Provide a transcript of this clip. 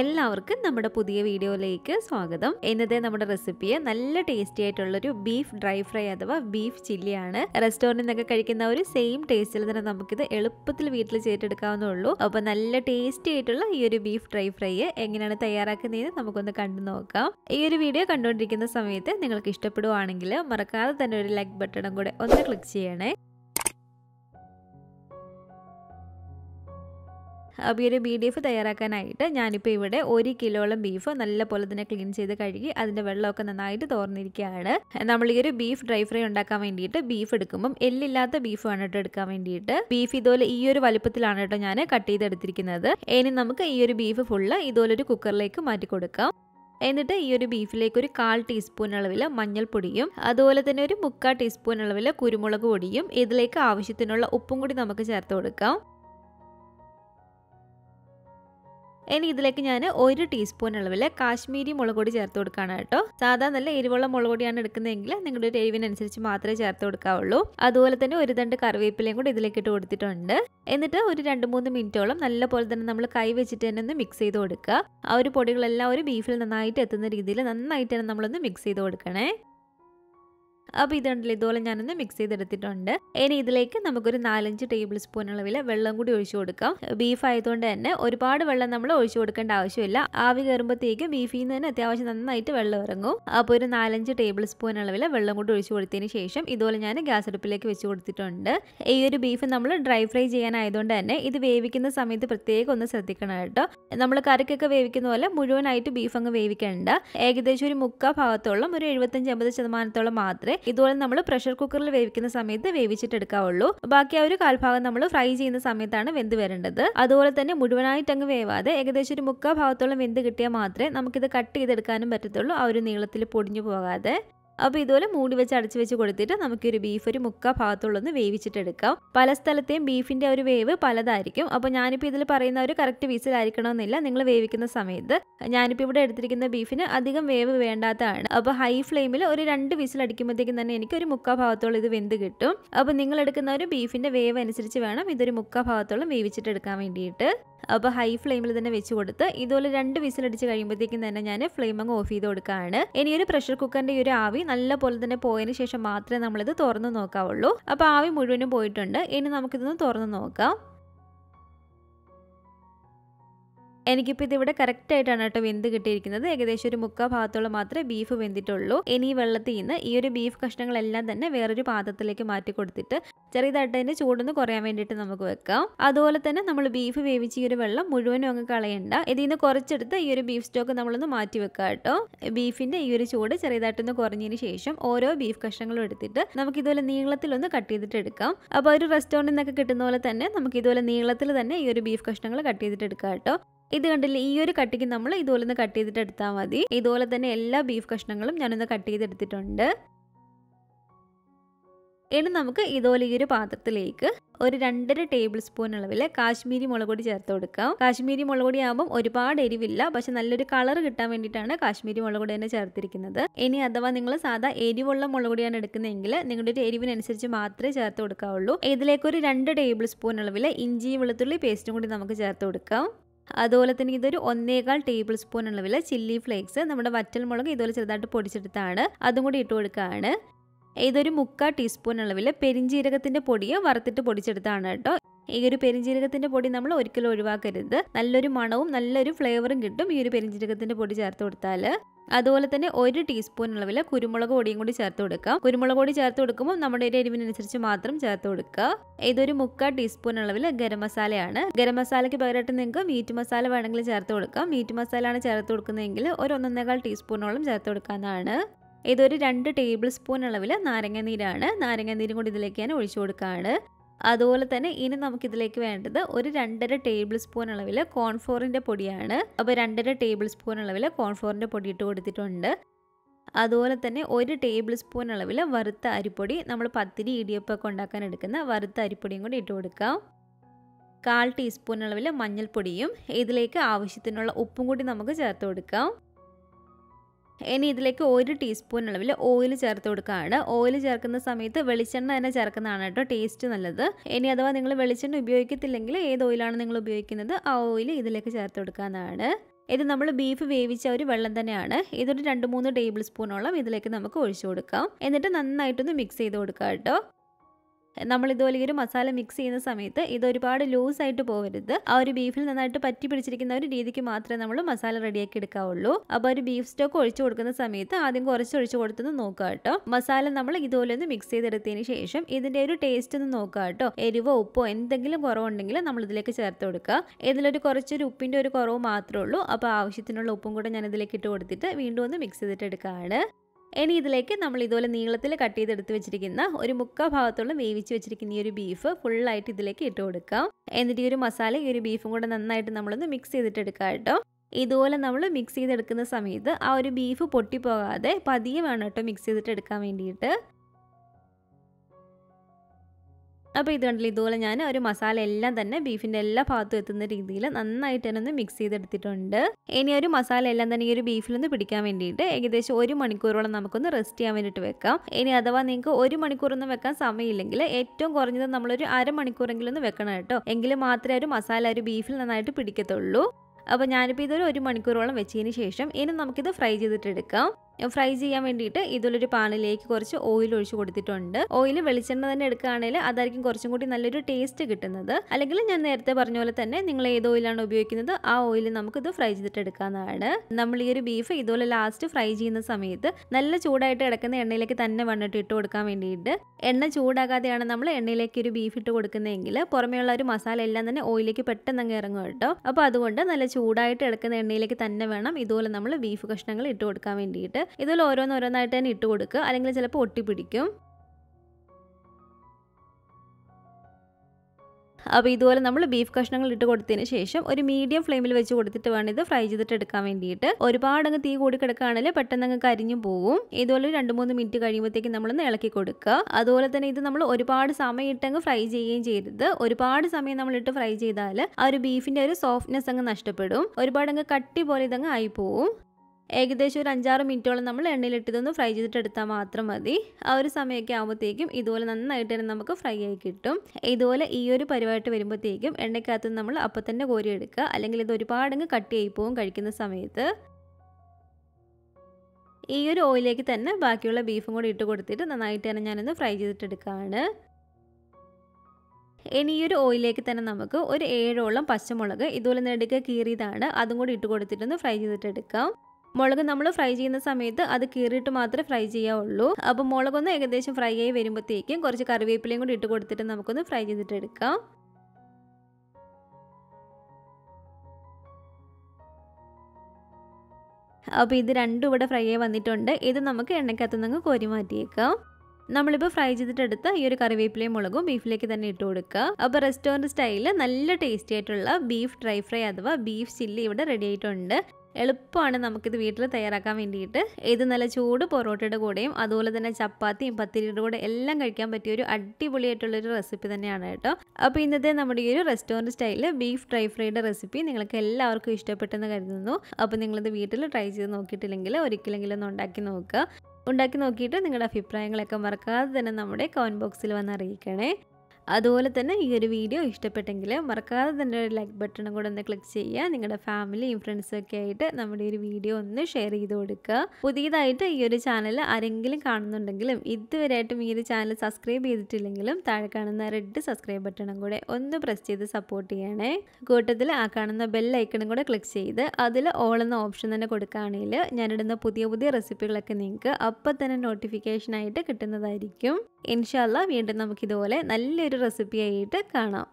എല്ലാവർക്കും നമ്മുടെ പുതിയ വീഡിയോയിലേക്ക് സ്വാഗതം ഇന്നത്തെ നമ്മുടെ റെസിപ്പി നല്ല ടേസ്റ്റി ആയിട്ടുള്ളൊരു ബീഫ് ഡ്രൈ ഫ്രൈ അഥവാ ബീഫ് ചില്ലിയാണ് റെസ്റ്റോറൻറ്റിൽ നിന്നൊക്കെ കഴിക്കുന്ന ഒരു സെയിം ടേസ്റ്റിൽ തന്നെ നമുക്കിത് എളുപ്പത്തിൽ വീട്ടിൽ ചെയ്തെടുക്കാവുന്നേ ഉള്ളൂ അപ്പോൾ നല്ല ടേസ്റ്റി ആയിട്ടുള്ള ഈ ഒരു ബീഫ് ഡ്രൈ ഫ്രൈ എങ്ങനെയാണ് തയ്യാറാക്കുന്നതെന്ന് നമുക്കൊന്ന് കണ്ടു നോക്കാം ഈ ഒരു വീഡിയോ കണ്ടുകൊണ്ടിരിക്കുന്ന സമയത്ത് നിങ്ങൾക്ക് ഇഷ്ടപ്പെടുവാണെങ്കിൽ മറക്കാതെ തന്നെ ഒരു ലൈക്ക് ബട്ടണും കൂടെ ഒന്ന് ക്ലിക്ക് ചെയ്യണേ അപ്പോൾ ഈ ഒരു ബി ഡി എഫ് തയ്യാറാക്കാനായിട്ട് ഞാനിപ്പോൾ ഇവിടെ ഒരു കിലോളം ബീഫ് നല്ലപോലെ തന്നെ ക്ലീൻ ചെയ്ത് കഴുകി അതിൻ്റെ വെള്ളമൊക്കെ നന്നായിട്ട് തോർന്നിരിക്കുകയാണ് നമ്മൾ ഈ ഒരു ബീഫ് ഡ്രൈ ഫ്രൈ ഉണ്ടാക്കാൻ വേണ്ടിയിട്ട് ബീഫ് എടുക്കുമ്പം എല്ലില്ലാത്ത ബീഫ് കേട്ടോ എടുക്കാൻ വേണ്ടിയിട്ട് ബീഫ് ഇതുപോലെ ഈ ഒരു വലുപ്പത്തിലാണ് കേട്ടോ ഞാൻ കട്ട് ചെയ്തെടുത്തിരിക്കുന്നത് ഇനി നമുക്ക് ഈ ഒരു ബീഫ് ഫുള്ള് ഇതുപോലെ ഒരു കുക്കറിലേക്ക് മാറ്റി കൊടുക്കാം എന്നിട്ട് ഈ ഒരു ബീഫിലേക്ക് ഒരു കാൽ ടീസ്പൂൺ അളവിൽ മഞ്ഞൾപ്പൊടിയും അതുപോലെ തന്നെ ഒരു മുക്കാൽ ടീസ്പൂൺ അളവിൽ കുരുമുളക് പൊടിയും ഇതിലേക്ക് ആവശ്യത്തിനുള്ള ഉപ്പും കൂടി നമുക്ക് ചേർത്ത് കൊടുക്കാം ഇനി ഇതിലേക്ക് ഞാൻ ഒരു ടീസ്പൂൺ അളവിൽ കാശ്മീരി മുളക് പൊടി ചേർത്ത് കൊടുക്കുകയാണ് കേട്ടോ സാധാ നല്ല എരിവുള്ള മുളക് പൊടിയാണ് എടുക്കുന്നതെങ്കിൽ നിങ്ങളുടെ ഒരു എരിവിനനുസരിച്ച് മാത്രമേ ചേർത്ത് കൊടുക്കാവുള്ളൂ അതുപോലെ തന്നെ ഒരു രണ്ട് കറിവേപ്പിലയും കൂടി ഇതിലേക്ക് ഇട്ട് കൊടുത്തിട്ടുണ്ട് എന്നിട്ട് ഒരു രണ്ട് മൂന്ന് മിനിറ്റോളം നല്ലപോലെ തന്നെ നമ്മൾ കൈ വെച്ചിട്ട് തന്നെ ഒന്ന് മിക്സ് ചെയ്ത് കൊടുക്കുക ആ ഒരു പൊടികളെല്ലാം ഒരു ബീഫിൽ നന്നായിട്ട് എത്തുന്ന രീതിയിൽ നന്നായിട്ട് തന്നെ നമ്മളൊന്ന് മിക്സ് ചെയ്ത് കൊടുക്കണേ അപ്പോൾ ഇതുണ്ടല്ലോ ഇതുപോലെ ഞാനൊന്ന് മിക്സ് ചെയ്തെടുത്തിട്ടുണ്ട് ഇനി ഇതിലേക്ക് നമുക്കൊരു നാലഞ്ച് ടേബിൾ സ്പൂൺ അളവിൽ വെള്ളം കൂടി ഒഴിച്ചു കൊടുക്കാം ബീഫ് ആയതുകൊണ്ട് തന്നെ ഒരുപാട് വെള്ളം നമ്മൾ ഒഴിച്ചു കൊടുക്കേണ്ട ആവശ്യമില്ല ആവി കയറുമ്പോഴത്തേക്കും ബീഫിൽ നിന്ന് തന്നെ അത്യാവശ്യം നന്നായിട്ട് വെള്ളം ഇറങ്ങും അപ്പോൾ ഒരു നാലഞ്ച് ടേബിൾ സ്പൂൺ അളവിൽ വെള്ളം കൂടി ഒഴിച്ചു കൊടുത്തതിന് ശേഷം ഇതുപോലെ ഞാൻ ഗ്യാസ് അടുപ്പിലേക്ക് വെച്ച് കൊടുത്തിട്ടുണ്ട് ഈ ഒരു ബീഫ് നമ്മൾ ഡ്രൈ ഫ്രൈ ചെയ്യാനായതുകൊണ്ട് തന്നെ ഇത് വേവിക്കുന്ന സമയത്ത് പ്രത്യേകം ഒന്ന് ശ്രദ്ധിക്കണം കേട്ടോ നമ്മൾ കറിക്കൊക്കെ വേവിക്കുന്ന പോലെ മുഴുവനായിട്ട് ബീഫ് അങ്ങ് വേവിക്കേണ്ട ഏകദേശം ഒരു മുക്കാ ഭാഗത്തോളം ഒരു എഴുപത്തഞ്ച് അമ്പത് ശതമാനത്തോളം മാത്രമേ ഇതുപോലെ നമ്മൾ പ്രഷർ കുക്കറിൽ വേവിക്കുന്ന സമയത്ത് വേവിച്ചിട്ടെടുക്കാവുള്ളൂ ബാക്കി ആ ഒരു കാൽഭാഗം നമ്മൾ ഫ്രൈ ചെയ്യുന്ന സമയത്താണ് വെന്ത് വരേണ്ടത് അതുപോലെ തന്നെ മുഴുവനായിട്ട് അങ്ങ് വേവാതെ ഏകദേശം ഒരു മുക്കാൽ ഭാഗത്തോളം വെന്ത് കിട്ടിയാൽ മാത്രമേ നമുക്കിത് കട്ട് ചെയ്തെടുക്കാനും പറ്റത്തുള്ളൂ ആ ഒരു നീളത്തിൽ പൊടിഞ്ഞു പോകാതെ അപ്പോൾ ഇതുപോലെ മൂടി വെച്ച് അടച്ചു വെച്ച് കൊടുത്തിട്ട് നമുക്കൊരു ബീഫ് ഒരു മുക്ക ഭാഗത്തുള്ളൊന്ന് വേവിച്ചിട്ടെടുക്കാം പല സ്ഥലത്തെയും ബീഫിന്റെ ഒരു വേവ് പലതായിരിക്കും അപ്പോൾ ഞാനിപ്പോ ഇതിൽ പറയുന്ന ഒരു കറക്റ്റ് വീസിലായിരിക്കണമെന്നില്ല നിങ്ങൾ വേവിക്കുന്ന സമയത്ത് ഞാനിപ്പോ ഇവിടെ എടുത്തിരിക്കുന്ന ബീഫിന് അധികം വേവ് വേണ്ടാത്തതാണ് അപ്പോൾ ഹൈ ഫ്ലെയിമിൽ ഒരു രണ്ട് വിസിൽ അടിക്കുമ്പോഴത്തേക്കും തന്നെ എനിക്ക് ഒരു മുക്ക ഭാഗത്തോളം ഇത് വെന്ത് കിട്ടും അപ്പോൾ നിങ്ങൾ എടുക്കുന്ന ഒരു ബീഫിന്റെ വേവ് അനുസരിച്ച് വേണം ഇതൊരു മുക്ക ഭാഗത്തോളം വേവിച്ചിട്ടെടുക്കാൻ വേണ്ടിയിട്ട് അപ്പോൾ ഹൈ ഫ്ലെയിമിൽ തന്നെ വെച്ച് കൊടുത്ത് ഇതുപോലെ രണ്ട് വിസിലടിച്ച് കഴിയുമ്പോഴത്തേക്കും തന്നെ ഞാൻ ഫ്ലെയിം അങ്ങ് ഓഫ് ചെയ്ത് കൊടുക്കുകയാണ് ഇനി ഒരു പ്രഷർ ഈ ഒരു ആവി നല്ല പോലെ തന്നെ പോയതിന് ശേഷം മാത്രമേ നമ്മളിത് തുറന്ന് നോക്കാവുള്ളൂ അപ്പോൾ ആവി മുഴുവനും പോയിട്ടുണ്ട് ഇനി നമുക്കിതൊന്ന് തുറന്ന് നോക്കാം എനിക്കിപ്പോൾ ഇതിവിടെ കറക്റ്റ് ആയിട്ടാണ് കേട്ടോ വെന്ത് കിട്ടിയിരിക്കുന്നത് ഏകദേശം ഒരു മുക്കാ ഭാഗത്തോളം മാത്രമേ ബീഫ് വെന്തിട്ടുള്ളൂ ഇനി ഈ വെള്ളത്തിൽ നിന്ന് ഈ ഒരു ബീഫ് കഷ്ണങ്ങളെല്ലാം തന്നെ വേറൊരു പാത്രത്തിലേക്ക് മാറ്റി കൊടുത്തിട്ട് ചെറിയതായിട്ട് അതിൻ്റെ ചൂടൊന്ന് കുറയാൻ വേണ്ടിയിട്ട് നമുക്ക് വെക്കാം അതുപോലെ തന്നെ നമ്മൾ ബീഫ് വേവിച്ച് ഈ ഒരു വെള്ളം മുഴുവനും അങ്ങ് കളയണ്ട ഇതിൽ നിന്ന് കുറച്ചെടുത്ത് ഈ ഒരു ബീഫ് സ്റ്റോക്ക് നമ്മളൊന്ന് മാറ്റി വെക്കാം കേട്ടോ ബീഫിൻ്റെ ഈ ഒരു ചൂട് ചെറിയതായിട്ടൊന്ന് കുറഞ്ഞതിന് ശേഷം ഓരോ ബീഫ് കഷ്ണങ്ങളും എടുത്തിട്ട് നമുക്ക് ഇതുപോലെ നീളത്തിലൊന്ന് കട്ട് ചെയ്തിട്ട് എടുക്കാം അപ്പോൾ ഒരു റെസ്റ്റോറൻറ്റിൽ നിന്നൊക്കെ കിട്ടുന്ന പോലെ തന്നെ നമുക്ക് ഇതുപോലെ നീളത്തിൽ തന്നെ ഈ ഒരു ബീഫ് കഷ്ണങ്ങൾ കട്ട് ചെയ്തിട്ട് എടുക്കാം കേട്ടോ ഇത് കണ്ടില്ലേ ഈ ഒരു കട്ടിക്ക് നമ്മൾ ഇതുപോലെ ഒന്ന് കട്ട് ചെയ്തിട്ട് എടുത്താൽ മതി ഇതുപോലെ തന്നെ എല്ലാ ബീഫ് കഷ്ണങ്ങളും ഞാനൊന്ന് കട്ട് ചെയ്തെടുത്തിട്ടുണ്ട് ഇനി നമുക്ക് ഇതുപോലെ ഈ ഒരു പാത്രത്തിലേക്ക് ഒരു രണ്ടര ടേബിൾ സ്പൂൺ അളവിൽ കാശ്മീരി മുളക് പൊടി ചേർത്ത് കൊടുക്കാം കാശ്മീരി മുളക് പൊടി ഒരുപാട് എരിവില്ല പക്ഷെ നല്ലൊരു കളർ കിട്ടാൻ വേണ്ടിയിട്ടാണ് കാശ്മീരി മുളക് പൊടി തന്നെ ചേർത്തിരിക്കുന്നത് ഇനി അഥവാ നിങ്ങൾ സാധാ എരിവുള്ള മുളക് പൊടിയാണ് എടുക്കുന്നതെങ്കിൽ നിങ്ങളുടെ ഒരു എരിവിനനുസരിച്ച് മാത്രമേ ചേർത്ത് കൊടുക്കാവുള്ളൂ ഇതിലേക്ക് ഒരു രണ്ട് ടേബിൾ സ്പൂൺ അളവിൽ ഇഞ്ചി വെളുത്തുള്ളി പേസ്റ്റും കൂടി നമുക്ക് ചേർത്ത് കൊടുക്കാം അതുപോലെ തന്നെ ഇതൊരു ഒന്നേകാൽ ടേബിൾ സ്പൂൺ അളവിൽ ചില്ലി ഫ്ലേക്സ് നമ്മുടെ വറ്റൽ മുളക് ഇതുപോലെ ചെറുതായിട്ട് പൊടിച്ചെടുത്താണ് അതും കൂടി ഇട്ട് കൊടുക്കുകയാണ് ഇതൊരു മുക്കാൽ ടീസ്പൂൺ അളവിൽ പെരിഞ്ജീരകത്തിൻ്റെ പൊടി വറുത്തിട്ട് പൊടിച്ചെടുത്താണ് കേട്ടോ ഈ ഒരു പെരിഞ്ജീരകത്തിൻ്റെ പൊടി നമ്മൾ ഒരിക്കലും ഒഴിവാക്കരുത് നല്ലൊരു മണവും നല്ലൊരു ഫ്ലേവറും കിട്ടും ഈ ഒരു പെരിഞ്ജീരകത്തിൻ്റെ പൊടി ചേർത്ത് കൊടുത്താൽ അതുപോലെ തന്നെ ഒരു ടീസ്പൂൺ അളവിൽ കുരുമുളക് പൊടിയും കൂടി ചേർത്ത് കൊടുക്കുക കുരുമുളക് പൊടി ചേർത്ത് കൊടുക്കുമ്പോൾ നമ്മുടെ ഒരു എരിവിനനുസരിച്ച് മാത്രം ചേർത്ത് കൊടുക്കുക ഇതൊരു മുക്കാൽ ടീസ്പൂൺ അളവിൽ ഗരം മസാലയാണ് ഗരം മസാലയ്ക്ക് പകരമായിട്ട് നിങ്ങൾക്ക് മീറ്റ് മസാല വേണമെങ്കിൽ ചേർത്ത് കൊടുക്കാം മീറ്റ് മസാലയാണ് ചേർത്ത് കൊടുക്കുന്നതെങ്കിൽ ഒരു ഒന്നൊന്നേകാൽ ടീസ്പൂണോളം ചേർത്ത് കൊടുക്കാവുന്നതാണ് ഇതൊരു രണ്ട് ടേബിൾ സ്പൂൺ അളവിൽ നാരങ്ങ നീരാണ് നാരങ്ങ നീരും കൂടി ഇതിലേക്ക് ഞാൻ ഒഴിച്ചു കൊടുക്കുകയാണ് അതുപോലെ തന്നെ ഇനി നമുക്കിതിലേക്ക് വേണ്ടത് ഒരു രണ്ടര ടേബിൾ സ്പൂൺ അളവിൽ കോൺഫ്ലോറിൻ്റെ പൊടിയാണ് അപ്പോൾ രണ്ടര ടേബിൾ സ്പൂൺ അളവിൽ കോൺഫ്ലോറിൻ്റെ പൊടി ഇട്ട് കൊടുത്തിട്ടുണ്ട് അതുപോലെ തന്നെ ഒരു ടേബിൾ സ്പൂൺ അളവിൽ വറുത്ത അരിപ്പൊടി നമ്മൾ പത്തിരി ഇടിയപ്പൊക്കെ ഉണ്ടാക്കാൻ എടുക്കുന്ന വറുത്ത അരിപ്പൊടിയും കൂടി ഇട്ട് കൊടുക്കാം കാൽ ടീസ്പൂൺ അളവിൽ മഞ്ഞൾപ്പൊടിയും ഇതിലേക്ക് ആവശ്യത്തിനുള്ള ഉപ്പും കൂടി നമുക്ക് ചേർത്ത് കൊടുക്കാം ഇനി ഇതിലേക്ക് ഒരു ടീസ്പൂൺ അളവിൽ ഓയിൽ ചേർത്ത് കൊടുക്കുകയാണ് ഓയിൽ ചേർക്കുന്ന സമയത്ത് വെളിച്ചെണ്ണ തന്നെ ചേർക്കുന്നതാണ് കേട്ടോ ടേസ്റ്റ് നല്ലത് ഇനി അഥവാ നിങ്ങൾ വെളിച്ചെണ്ണ ഉപയോഗിക്കത്തില്ലെങ്കിൽ ഏത് ഓയിലാണ് നിങ്ങൾ ഉപയോഗിക്കുന്നത് ആ ഓയിൽ ഇതിലേക്ക് ചേർത്ത് കൊടുക്കാനാണ് ഇത് നമ്മൾ ബീഫ് വേവിച്ച ഒരു വെള്ളം തന്നെയാണ് ഇതൊരു രണ്ട് മൂന്ന് ടേബിൾ സ്പൂണോളം ഇതിലേക്ക് നമുക്ക് ഒഴിച്ചു കൊടുക്കാം എന്നിട്ട് നന്നായിട്ടൊന്ന് മിക്സ് ചെയ്ത് കൊടുക്കാം കേട്ടോ നമ്മൾ ഇതുപോലെ ഒരു മസാല മിക്സ് ചെയ്യുന്ന സമയത്ത് ഇത് ഒരുപാട് ആയിട്ട് പോകരുത് ആ ഒരു ബീഫിൽ നന്നായിട്ട് പറ്റി പിടിച്ചിരിക്കുന്ന ഒരു രീതിക്ക് മാത്രമേ നമ്മൾ മസാല റെഡിയാക്കി എടുക്കാവുള്ളൂ അപ്പോൾ ഒരു ബീഫ് സ്റ്റോക്ക് ഒഴിച്ചു കൊടുക്കുന്ന സമയത്ത് ആദ്യം കുറച്ച് ഒഴിച്ചു കൊടുത്തൊന്ന് നോക്കുക കേട്ടോ മസാല നമ്മൾ ഇതുപോലെ ഒന്ന് മിക്സ് ചെയ്തെടുത്തതിന് ശേഷം ഇതിൻ്റെ ഒരു ടേസ്റ്റ് ഒന്ന് നോക്കുക കേട്ടോ എരിവോ ഉപ്പോ എന്തെങ്കിലും കുറവുണ്ടെങ്കിൽ നമ്മൾ ഇതിലേക്ക് ചേർത്ത് കൊടുക്കുക ഇതിലൊരു കുറച്ചൊരു ഉപ്പിൻ്റെ ഒരു കുറവ് മാത്രമേ ഉള്ളൂ അപ്പോൾ ആവശ്യത്തിനുള്ള ഉപ്പും കൂടെ ഞാൻ ഇതിലേക്ക് ഇട്ട് കൊടുത്തിട്ട് വീണ്ടും ഒന്ന് മിക്സ് ചെയ്തിട്ട് എടുക്കുകയാണ് ഇനി ഇതിലേക്ക് നമ്മൾ ഇതുപോലെ നീളത്തിൽ കട്ട് എടുത്ത് വെച്ചിരിക്കുന്ന ഒരു മുക്കാ ഭാഗത്തോളം വേവിച്ച് വെച്ചിരിക്കുന്ന ഈ ഒരു ബീഫ് ഫുള്ളായിട്ട് ഇതിലേക്ക് ഇട്ട് കൊടുക്കാം എന്നിട്ട് ഈ ഒരു മസാല ഈ ഒരു ബീഫും കൂടെ നന്നായിട്ട് നമ്മളൊന്ന് മിക്സ് ചെയ്തിട്ടെടുക്കാം കേട്ടോ ഇതുപോലെ നമ്മൾ മിക്സ് ചെയ്തെടുക്കുന്ന സമയത്ത് ആ ഒരു ബീഫ് പൊട്ടിപ്പോകാതെ പതിയെ വേണം കേട്ടോ മിക്സ് ചെയ്തിട്ട് എടുക്കാൻ വേണ്ടിയിട്ട് അപ്പോൾ ഇത് കണ്ടില്ല ഇതുപോലെ ഞാൻ ഒരു മസാല എല്ലാം തന്നെ ബീഫിൻ്റെ എല്ലാ ഭാഗത്തും എത്തുന്ന രീതിയിൽ നന്നായിട്ട് തന്നെ ഒന്ന് മിക്സ് ചെയ്തെടുത്തിട്ടുണ്ട് ഇനി ഒരു മസാല എല്ലാം തന്നെ ഈ ഒരു ബീഫിലൊന്ന് പിടിക്കാൻ വേണ്ടിയിട്ട് ഏകദേശം ഒരു മണിക്കൂറോളം നമുക്കൊന്ന് റെസ്റ്റ് ചെയ്യാൻ വേണ്ടിയിട്ട് വെക്കാം ഇനി അഥവാ നിങ്ങൾക്ക് ഒരു മണിക്കൂറൊന്നും വെക്കാൻ സമയമില്ലെങ്കിൽ ഏറ്റവും കുറഞ്ഞത് നമ്മളൊരു അരമണിക്കൂറെങ്കിലും ഒന്ന് വെക്കണം കേട്ടോ എങ്കിൽ മാത്രമേ ഒരു മസാല ഒരു ബീഫിൽ നന്നായിട്ട് പിടിക്കത്തുള്ളൂ അപ്പോൾ ഞാനിപ്പോൾ ഇതൊരു ഒരു മണിക്കൂറോളം വെച്ചതിന് ശേഷം ഇനി നമുക്കിത് ഫ്രൈ ചെയ്തിട്ടെടുക്കാം ഫ്രൈ ചെയ്യാൻ വേണ്ടിയിട്ട് ഇതിലൊരു പാനിലേക്ക് കുറച്ച് ഓയിൽ ഒഴിച്ച് കൊടുത്തിട്ടുണ്ട് ഓയിൽ വെളിച്ചെണ്ണ തന്നെ എടുക്കുകയാണെങ്കിൽ അതായിരിക്കും കുറച്ചും കൂടി നല്ലൊരു ടേസ്റ്റ് കിട്ടുന്നത് അല്ലെങ്കിൽ ഞാൻ നേരത്തെ പറഞ്ഞ പോലെ തന്നെ നിങ്ങൾ ഏത് ഓയിലാണ് ഉപയോഗിക്കുന്നത് ആ ഓയിൽ നമുക്കിത് ഫ്രൈ ചെയ്തിട്ട് എടുക്കാവുന്നതാണ് നമ്മൾ ഈ ഒരു ബീഫ് ഇതുപോലെ ലാസ്റ്റ് ഫ്രൈ ചെയ്യുന്ന സമയത്ത് നല്ല ചൂടായിട്ട് കിടക്കുന്ന എണ്ണയിലേക്ക് തന്നെ വന്നിട്ട് ഇട്ട് കൊടുക്കാൻ വേണ്ടിയിട്ട് എണ്ണ ചൂടാകാതെയാണ് നമ്മൾ എണ്ണയിലേക്ക് ഒരു ബീഫ് ഇട്ട് കൊടുക്കുന്നതെങ്കിൽ പുറമേയുള്ള ഒരു മസാല എല്ലാം തന്നെ ഓയിലേക്ക് പെട്ടെന്ന് അങ്ങ് ഇറങ്ങും കേട്ടോ അപ്പോൾ അതുകൊണ്ട് നല്ല ചൂടായിട്ട് കിടക്കുന്ന എണ്ണയിലേക്ക് തന്നെ വേണം ഇതുപോലെ നമ്മൾ ബീഫ് കഷ്ണങ്ങൾ ഇട്ട് കൊടുക്കാൻ വേണ്ടിയിട്ട് ഇതിൽ ഓരോന്നോരോന്നായിട്ട് തന്നെ ഇട്ട് കൊടുക്കുക അല്ലെങ്കിൽ ചിലപ്പോൾ ഒട്ടിപ്പിടിക്കും അപ്പോൾ ഇതുപോലെ നമ്മൾ ബീഫ് കഷ്ണങ്ങൾ ഇട്ട് കൊടുത്തതിന് ശേഷം ഒരു മീഡിയം ഫ്ലെയിമിൽ വെച്ച് കൊടുത്തിട്ട് വേണം ഇത് ഫ്രൈ ചെയ്തിട്ട് എടുക്കാൻ വേണ്ടിയിട്ട് ഒരുപാട് അങ്ങ് തീ കൂടി കിടക്കുകയാണെങ്കിൽ പെട്ടെന്ന് അങ്ങ് കരിഞ്ഞു പോകും ഇതുപോലെ രണ്ട് മൂന്ന് മിനിറ്റ് കഴിയുമ്പോഴത്തേക്ക് നമ്മളൊന്ന് ഇളക്കി കൊടുക്കുക അതുപോലെ തന്നെ ഇത് നമ്മൾ ഒരുപാട് സമയം ഇട്ടങ്ങ് ഫ്രൈ ചെയ്യുകയും ചെയ്യരുത് ഒരുപാട് സമയം നമ്മൾ ഇട്ട് ഫ്രൈ ചെയ്താൽ ആ ഒരു ബീഫിൻ്റെ ഒരു സോഫ്റ്റ്നെസ് അങ്ങ് നഷ്ടപ്പെടും ഒരുപാട് അങ്ങ് കട്ടി പോലെ ഇതങ്ങ് ആയി പോവും ഏകദേശം ഒരു അഞ്ചാറ് മിനിറ്റോളം നമ്മൾ എണ്ണയിലിട്ടിതൊന്ന് ഫ്രൈ ചെയ്തിട്ട് എടുത്താൽ മാത്രം മതി ആ ഒരു സമയമൊക്കെ ആകുമ്പോഴത്തേക്കും ഇതുപോലെ നന്നായിട്ട് തന്നെ നമുക്ക് ഫ്രൈ ആയി കിട്ടും ഇതുപോലെ ഈ ഒരു പരിവായിട്ട് വരുമ്പോഴത്തേക്കും എണ്ണയ്ക്കകത്ത് നമ്മൾ അപ്പം തന്നെ കോരി എടുക്കുക അല്ലെങ്കിൽ ഇത് ഒരുപാടങ്ങ് കട്ട് ആയി പോകും കഴിക്കുന്ന സമയത്ത് ഈ ഒരു ഓയിലേക്ക് തന്നെ ബാക്കിയുള്ള ബീഫും കൂടി ഇട്ട് കൊടുത്തിട്ട് നന്നായിട്ട് തന്നെ ഞാനൊന്ന് ഫ്രൈ ചെയ്തിട്ടെടുക്കുകയാണ് ഇനി ഈ ഒരു ഓയിലേക്ക് തന്നെ നമുക്ക് ഒരു ഏഴോളം പച്ചമുളക് ഇതുപോലെ നെടുക്ക കീറിയതാണ് അതും കൂടി ഇട്ട് കൊടുത്തിട്ടൊന്ന് ഫ്രൈ ചെയ്തിട്ടെടുക്കാം മുളക് നമ്മൾ ഫ്രൈ ചെയ്യുന്ന സമയത്ത് അത് കീറിയിട്ട് മാത്രമേ ഫ്രൈ ചെയ്യാവുള്ളൂ അപ്പോൾ മുളകൊന്ന് ഏകദേശം ഫ്രൈ ആയി വരുമ്പോഴത്തേക്കും കുറച്ച് കറിവേപ്പിലയും കൂടി ഇട്ട് കൊടുത്തിട്ട് നമുക്കൊന്ന് ഫ്രൈ ചെയ്തിട്ട് എടുക്കാം അപ്പോൾ ഇത് രണ്ടും ഇവിടെ ഫ്രൈ ആയി വന്നിട്ടുണ്ട് ഇത് നമുക്ക് എണ്ണയ്ക്കകത്ത് നിന്ന് കോരി മാറ്റിയേക്കാം നമ്മളിപ്പോൾ ഫ്രൈ ചെയ്തിട്ടെടുത്ത ഈ ഒരു കറിവേപ്പിലയും മുളകും ബീഫിലേക്ക് തന്നെ ഇട്ട് കൊടുക്കുക അപ്പോൾ റെസ്റ്റോറൻറ്റ് സ്റ്റൈലിൽ നല്ല ടേസ്റ്റി ആയിട്ടുള്ള ബീഫ് ഡ്രൈ ഫ്രൈ അഥവാ ബീഫ് ചില്ലി ഇവിടെ റെഡി ആയിട്ടുണ്ട് എളുപ്പമാണ് നമുക്കിത് വീട്ടിൽ തയ്യാറാക്കാൻ വേണ്ടിയിട്ട് ഇത് നല്ല ചൂട് പൊറോട്ടയുടെ കൂടെയും അതുപോലെ തന്നെ ചപ്പാത്തിയും പത്തിരിയുടെ കൂടെ എല്ലാം കഴിക്കാൻ പറ്റിയ ഒരു അടിപൊളിയായിട്ടുള്ളൊരു റെസിപ്പി തന്നെയാണ് കേട്ടോ അപ്പോൾ ഇന്നത്തെ നമ്മുടെ ഈ ഒരു റെസ്റ്റോറൻറ്റ് സ്റ്റൈലിൽ ബീഫ് ഡ്രൈ ഫ്രൈയുടെ റെസിപ്പി നിങ്ങൾക്ക് എല്ലാവർക്കും ഇഷ്ടപ്പെട്ടെന്ന് കരുതുന്നു അപ്പോൾ നിങ്ങളിത് വീട്ടിൽ ട്രൈ ചെയ്ത് നോക്കിയിട്ടില്ലെങ്കിൽ ഒരിക്കലെങ്കിലും ഒന്ന് ഉണ്ടാക്കി നോക്കുക ഉണ്ടാക്കി നോക്കിയിട്ട് നിങ്ങളുടെ അഭിപ്രായങ്ങളൊക്കെ മറക്കാതെ തന്നെ നമ്മുടെ കമൻറ്റ് ബോക്സിൽ വന്ന് അറിയിക്കണേ അതുപോലെ തന്നെ ഈ ഒരു വീഡിയോ ഇഷ്ടപ്പെട്ടെങ്കിൽ മറക്കാതെ തന്നെ ഒരു ലൈക്ക് ബട്ടണും കൂടെ ഒന്ന് ക്ലിക്ക് ചെയ്യുക നിങ്ങളുടെ ഫാമിലിയും ഫ്രണ്ട്സൊക്കെ ആയിട്ട് നമ്മുടെ ഒരു വീഡിയോ ഒന്ന് ഷെയർ ചെയ്ത് കൊടുക്കുക പുതിയതായിട്ട് ഈ ഒരു ചാനൽ ആരെങ്കിലും കാണുന്നുണ്ടെങ്കിലും ഇതുവരെയായിട്ടും ഈ ഒരു ചാനൽ സബ്സ്ക്രൈബ് ചെയ്തിട്ടില്ലെങ്കിലും താഴെ കാണുന്ന റെഡ് സബ്സ്ക്രൈബ് ബട്ടണും കൂടെ ഒന്ന് പ്രസ് ചെയ്ത് സപ്പോർട്ട് ചെയ്യണേ കൂട്ടത്തിൽ ആ കാണുന്ന ബെൽ ഐക്കണും കൂടെ ക്ലിക്ക് ചെയ്ത് അതിൽ ഓൾ എന്ന ഓപ്ഷൻ തന്നെ കൊടുക്കുകയാണെങ്കിൽ ഞാനിടുന്ന പുതിയ പുതിയ റെസിപ്പികളൊക്കെ നിങ്ങൾക്ക് അപ്പം തന്നെ നോട്ടിഫിക്കേഷനായിട്ട് കിട്ടുന്നതായിരിക്കും ഇൻഷാല്ല വീണ്ടും നമുക്കിതുപോലെ നല്ലൊരു റെസിപ്പി ആയിട്ട് കാണാം